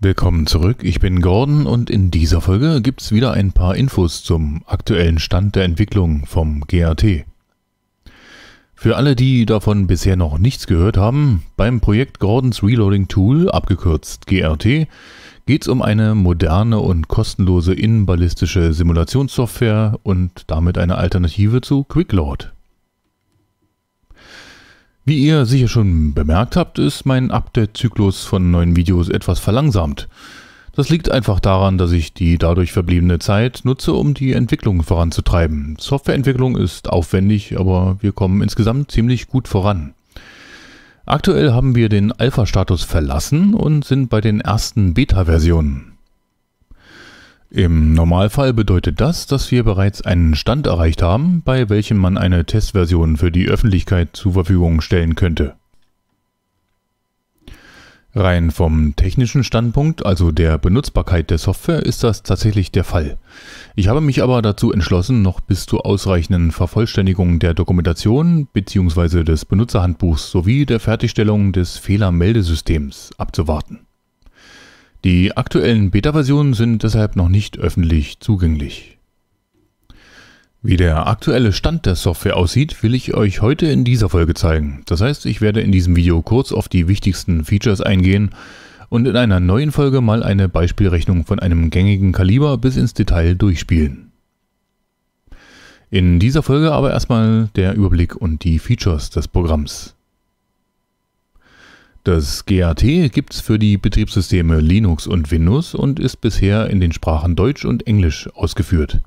Willkommen zurück, ich bin Gordon und in dieser Folge gibt es wieder ein paar Infos zum aktuellen Stand der Entwicklung vom GRT. Für alle, die davon bisher noch nichts gehört haben, beim Projekt Gordons Reloading Tool, abgekürzt GRT, geht es um eine moderne und kostenlose innenballistische Simulationssoftware und damit eine Alternative zu Quicklord. Wie ihr sicher schon bemerkt habt, ist mein Update-Zyklus von neuen Videos etwas verlangsamt. Das liegt einfach daran, dass ich die dadurch verbliebene Zeit nutze, um die Entwicklung voranzutreiben. Softwareentwicklung ist aufwendig, aber wir kommen insgesamt ziemlich gut voran. Aktuell haben wir den Alpha-Status verlassen und sind bei den ersten Beta-Versionen. Im Normalfall bedeutet das, dass wir bereits einen Stand erreicht haben, bei welchem man eine Testversion für die Öffentlichkeit zur Verfügung stellen könnte. Rein vom technischen Standpunkt, also der Benutzbarkeit der Software, ist das tatsächlich der Fall. Ich habe mich aber dazu entschlossen, noch bis zur ausreichenden Vervollständigung der Dokumentation bzw. des Benutzerhandbuchs sowie der Fertigstellung des Fehlermeldesystems abzuwarten. Die aktuellen Beta-Versionen sind deshalb noch nicht öffentlich zugänglich. Wie der aktuelle Stand der Software aussieht, will ich euch heute in dieser Folge zeigen. Das heißt, ich werde in diesem Video kurz auf die wichtigsten Features eingehen und in einer neuen Folge mal eine Beispielrechnung von einem gängigen Kaliber bis ins Detail durchspielen. In dieser Folge aber erstmal der Überblick und die Features des Programms. Das GAT gibt es für die Betriebssysteme Linux und Windows und ist bisher in den Sprachen Deutsch und Englisch ausgeführt.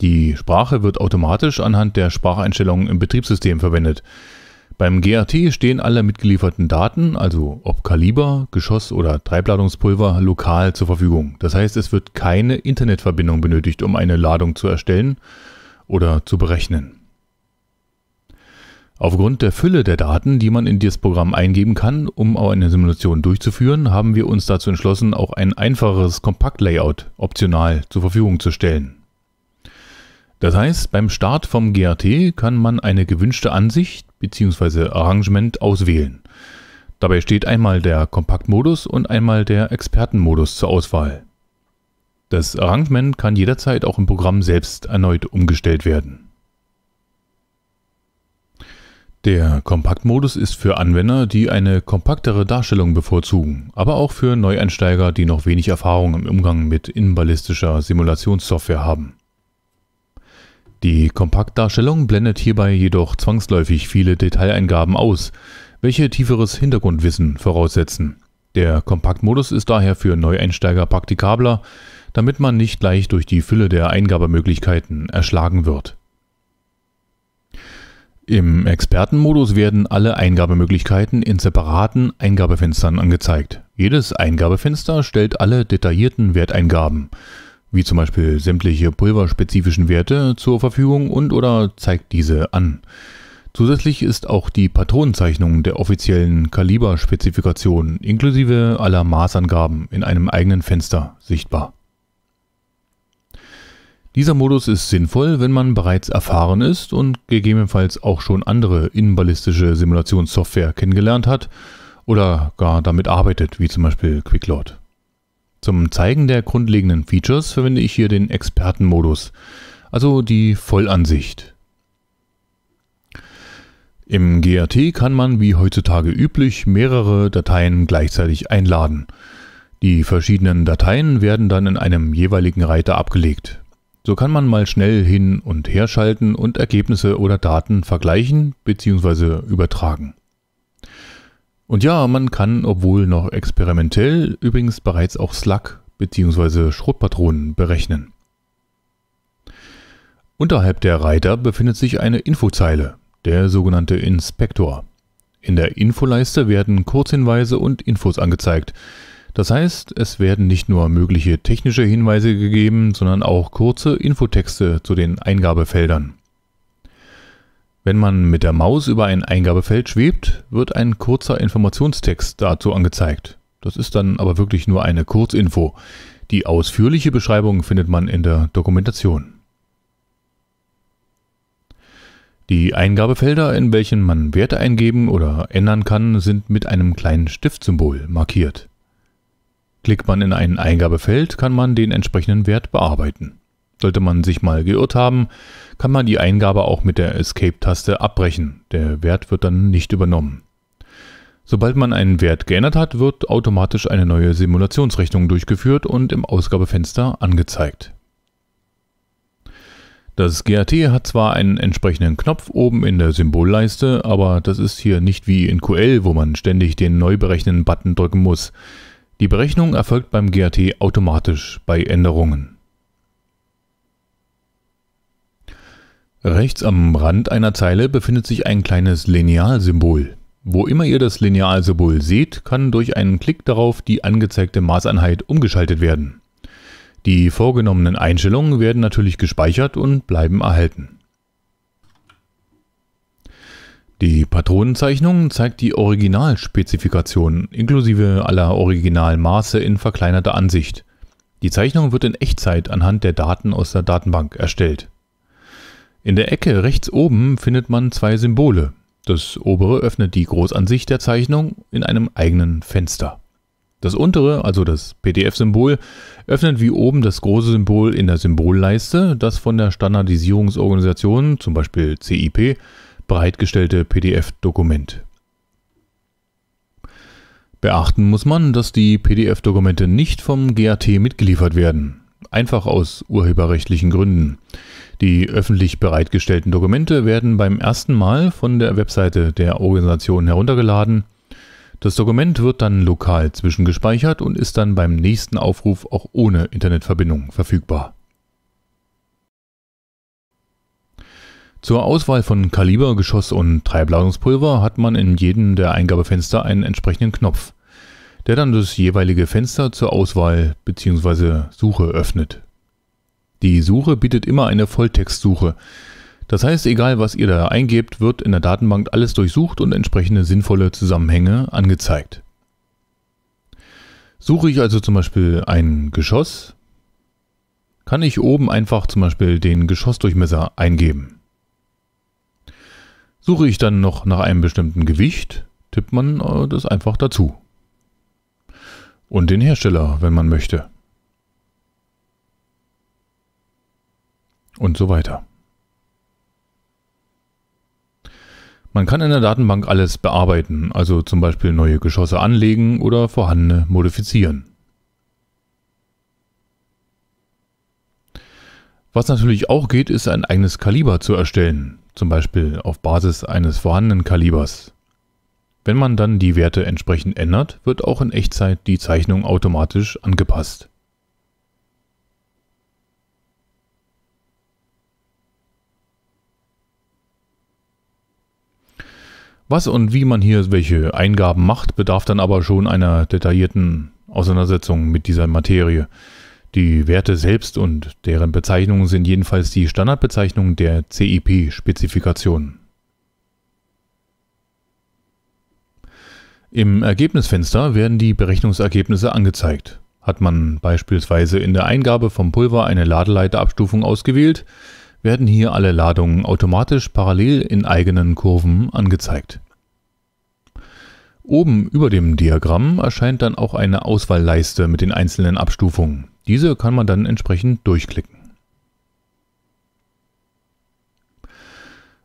Die Sprache wird automatisch anhand der Spracheinstellungen im Betriebssystem verwendet. Beim GRT stehen alle mitgelieferten Daten, also ob Kaliber, Geschoss oder Treibladungspulver, lokal zur Verfügung. Das heißt, es wird keine Internetverbindung benötigt, um eine Ladung zu erstellen oder zu berechnen. Aufgrund der Fülle der Daten, die man in dieses Programm eingeben kann, um eine Simulation durchzuführen, haben wir uns dazu entschlossen, auch ein einfacheres Kompaktlayout optional zur Verfügung zu stellen. Das heißt, beim Start vom GRT kann man eine gewünschte Ansicht bzw. Arrangement auswählen. Dabei steht einmal der Kompaktmodus und einmal der Expertenmodus zur Auswahl. Das Arrangement kann jederzeit auch im Programm selbst erneut umgestellt werden. Der Kompaktmodus ist für Anwender, die eine kompaktere Darstellung bevorzugen, aber auch für Neueinsteiger, die noch wenig Erfahrung im Umgang mit innenballistischer Simulationssoftware haben. Die Kompaktdarstellung blendet hierbei jedoch zwangsläufig viele Detaileingaben aus, welche tieferes Hintergrundwissen voraussetzen. Der Kompaktmodus ist daher für Neueinsteiger praktikabler, damit man nicht gleich durch die Fülle der Eingabemöglichkeiten erschlagen wird. Im Expertenmodus werden alle Eingabemöglichkeiten in separaten Eingabefenstern angezeigt. Jedes Eingabefenster stellt alle detaillierten Werteingaben wie zum Beispiel sämtliche pulverspezifischen Werte, zur Verfügung und oder zeigt diese an. Zusätzlich ist auch die Patronenzeichnung der offiziellen Kaliberspezifikation inklusive aller Maßangaben in einem eigenen Fenster sichtbar. Dieser Modus ist sinnvoll, wenn man bereits erfahren ist und gegebenenfalls auch schon andere innenballistische Simulationssoftware kennengelernt hat oder gar damit arbeitet, wie zum Beispiel Quicklord. Zum Zeigen der grundlegenden Features verwende ich hier den Expertenmodus, also die Vollansicht. Im GRT kann man wie heutzutage üblich mehrere Dateien gleichzeitig einladen. Die verschiedenen Dateien werden dann in einem jeweiligen Reiter abgelegt. So kann man mal schnell hin und her schalten und Ergebnisse oder Daten vergleichen bzw. übertragen. Und ja, man kann, obwohl noch experimentell, übrigens bereits auch Slug bzw. Schrotpatronen berechnen. Unterhalb der Reiter befindet sich eine Infozeile, der sogenannte Inspektor. In der Infoleiste werden Kurzhinweise und Infos angezeigt. Das heißt, es werden nicht nur mögliche technische Hinweise gegeben, sondern auch kurze Infotexte zu den Eingabefeldern. Wenn man mit der Maus über ein Eingabefeld schwebt, wird ein kurzer Informationstext dazu angezeigt. Das ist dann aber wirklich nur eine Kurzinfo. Die ausführliche Beschreibung findet man in der Dokumentation. Die Eingabefelder, in welchen man Werte eingeben oder ändern kann, sind mit einem kleinen Stiftsymbol markiert. Klickt man in ein Eingabefeld, kann man den entsprechenden Wert bearbeiten. Sollte man sich mal geirrt haben, kann man die Eingabe auch mit der Escape-Taste abbrechen. Der Wert wird dann nicht übernommen. Sobald man einen Wert geändert hat, wird automatisch eine neue Simulationsrechnung durchgeführt und im Ausgabefenster angezeigt. Das GAT hat zwar einen entsprechenden Knopf oben in der Symbolleiste, aber das ist hier nicht wie in QL, wo man ständig den neu Neuberechnen-Button drücken muss. Die Berechnung erfolgt beim GAT automatisch bei Änderungen. Rechts am Rand einer Zeile befindet sich ein kleines Linealsymbol. Wo immer ihr das Linealsymbol seht, kann durch einen Klick darauf die angezeigte Maßeinheit umgeschaltet werden. Die vorgenommenen Einstellungen werden natürlich gespeichert und bleiben erhalten. Die Patronenzeichnung zeigt die Originalspezifikation inklusive aller Originalmaße in verkleinerter Ansicht. Die Zeichnung wird in Echtzeit anhand der Daten aus der Datenbank erstellt. In der Ecke rechts oben findet man zwei Symbole. Das obere öffnet die Großansicht der Zeichnung in einem eigenen Fenster. Das untere, also das PDF-Symbol, öffnet wie oben das große Symbol in der Symbolleiste, das von der Standardisierungsorganisation, zum Beispiel CIP, bereitgestellte PDF-Dokument. Beachten muss man, dass die PDF-Dokumente nicht vom GAT mitgeliefert werden einfach aus urheberrechtlichen Gründen. Die öffentlich bereitgestellten Dokumente werden beim ersten Mal von der Webseite der Organisation heruntergeladen. Das Dokument wird dann lokal zwischengespeichert und ist dann beim nächsten Aufruf auch ohne Internetverbindung verfügbar. Zur Auswahl von Kaliber, Geschoss und Treibladungspulver hat man in jedem der Eingabefenster einen entsprechenden Knopf der dann das jeweilige Fenster zur Auswahl bzw. Suche öffnet. Die Suche bietet immer eine Volltextsuche. Das heißt, egal was ihr da eingebt, wird in der Datenbank alles durchsucht und entsprechende sinnvolle Zusammenhänge angezeigt. Suche ich also zum Beispiel ein Geschoss, kann ich oben einfach zum Beispiel den Geschossdurchmesser eingeben. Suche ich dann noch nach einem bestimmten Gewicht, tippt man äh, das einfach dazu und den Hersteller, wenn man möchte. Und so weiter. Man kann in der Datenbank alles bearbeiten, also zum Beispiel neue Geschosse anlegen oder vorhandene modifizieren. Was natürlich auch geht, ist ein eigenes Kaliber zu erstellen, zum Beispiel auf Basis eines vorhandenen Kalibers. Wenn man dann die Werte entsprechend ändert, wird auch in Echtzeit die Zeichnung automatisch angepasst. Was und wie man hier welche Eingaben macht, bedarf dann aber schon einer detaillierten Auseinandersetzung mit dieser Materie. Die Werte selbst und deren Bezeichnungen sind jedenfalls die Standardbezeichnungen der cip spezifikationen Im Ergebnisfenster werden die Berechnungsergebnisse angezeigt. Hat man beispielsweise in der Eingabe vom Pulver eine Ladeleiterabstufung ausgewählt, werden hier alle Ladungen automatisch parallel in eigenen Kurven angezeigt. Oben über dem Diagramm erscheint dann auch eine Auswahlleiste mit den einzelnen Abstufungen. Diese kann man dann entsprechend durchklicken.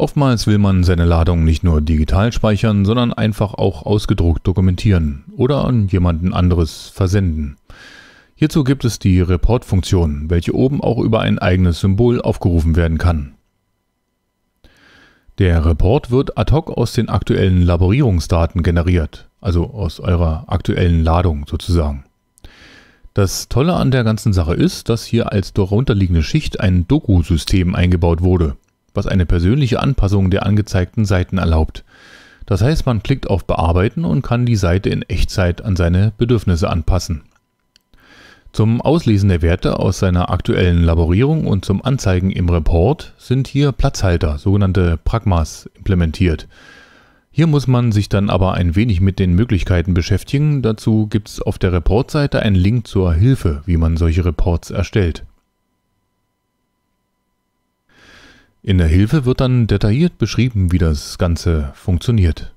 Oftmals will man seine Ladung nicht nur digital speichern, sondern einfach auch ausgedruckt dokumentieren oder an jemanden anderes versenden. Hierzu gibt es die Report-Funktion, welche oben auch über ein eigenes Symbol aufgerufen werden kann. Der Report wird ad hoc aus den aktuellen Laborierungsdaten generiert, also aus eurer aktuellen Ladung sozusagen. Das Tolle an der ganzen Sache ist, dass hier als darunterliegende Schicht ein Doku-System eingebaut wurde – was eine persönliche Anpassung der angezeigten Seiten erlaubt. Das heißt, man klickt auf Bearbeiten und kann die Seite in Echtzeit an seine Bedürfnisse anpassen. Zum Auslesen der Werte aus seiner aktuellen Laborierung und zum Anzeigen im Report sind hier Platzhalter, sogenannte Pragmas, implementiert. Hier muss man sich dann aber ein wenig mit den Möglichkeiten beschäftigen. Dazu gibt es auf der Reportseite einen Link zur Hilfe, wie man solche Reports erstellt. In der Hilfe wird dann detailliert beschrieben, wie das Ganze funktioniert.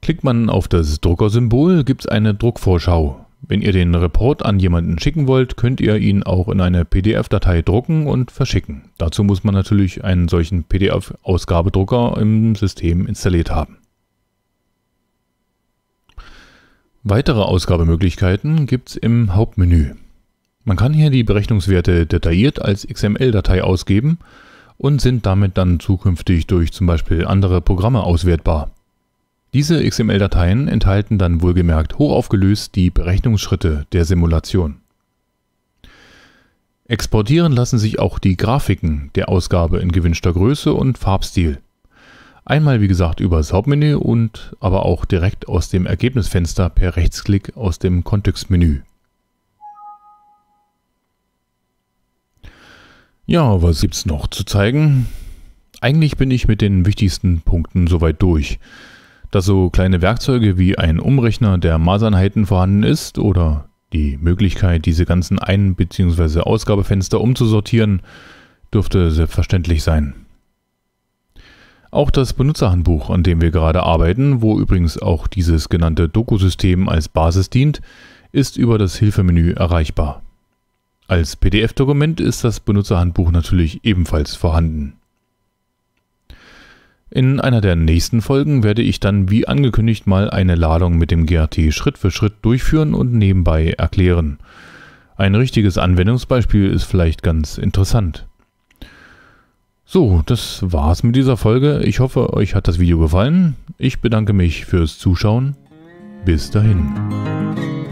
Klickt man auf das Druckersymbol, gibt es eine Druckvorschau. Wenn ihr den Report an jemanden schicken wollt, könnt ihr ihn auch in eine PDF-Datei drucken und verschicken. Dazu muss man natürlich einen solchen PDF-Ausgabedrucker im System installiert haben. Weitere Ausgabemöglichkeiten gibt's im Hauptmenü. Man kann hier die Berechnungswerte detailliert als XML-Datei ausgeben und sind damit dann zukünftig durch zum Beispiel andere Programme auswertbar. Diese XML-Dateien enthalten dann wohlgemerkt hochaufgelöst die Berechnungsschritte der Simulation. Exportieren lassen sich auch die Grafiken der Ausgabe in gewünschter Größe und Farbstil. Einmal, wie gesagt, über das Hauptmenü und aber auch direkt aus dem Ergebnisfenster per Rechtsklick aus dem Kontextmenü. Ja, was gibt's noch zu zeigen? Eigentlich bin ich mit den wichtigsten Punkten soweit durch. Dass so kleine Werkzeuge wie ein Umrechner der Maßeinheiten vorhanden ist oder die Möglichkeit, diese ganzen Ein- bzw. Ausgabefenster umzusortieren, dürfte selbstverständlich sein. Auch das Benutzerhandbuch, an dem wir gerade arbeiten, wo übrigens auch dieses genannte Doku-System als Basis dient, ist über das Hilfemenü erreichbar. Als PDF-Dokument ist das Benutzerhandbuch natürlich ebenfalls vorhanden. In einer der nächsten Folgen werde ich dann wie angekündigt mal eine Ladung mit dem GRT Schritt für Schritt durchführen und nebenbei erklären. Ein richtiges Anwendungsbeispiel ist vielleicht ganz interessant. So, das war's mit dieser Folge. Ich hoffe, euch hat das Video gefallen. Ich bedanke mich fürs Zuschauen. Bis dahin.